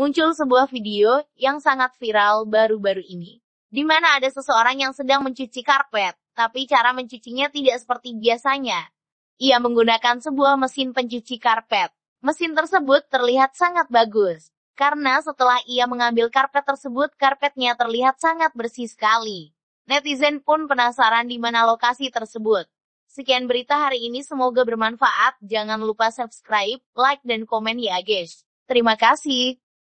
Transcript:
muncul sebuah video yang sangat viral baru-baru ini. Di mana ada seseorang yang sedang mencuci karpet, tapi cara mencucinya tidak seperti biasanya. Ia menggunakan sebuah mesin pencuci karpet. Mesin tersebut terlihat sangat bagus, karena setelah ia mengambil karpet tersebut, karpetnya terlihat sangat bersih sekali. Netizen pun penasaran di mana lokasi tersebut. Sekian berita hari ini semoga bermanfaat. Jangan lupa subscribe, like, dan komen ya guys. Terima kasih.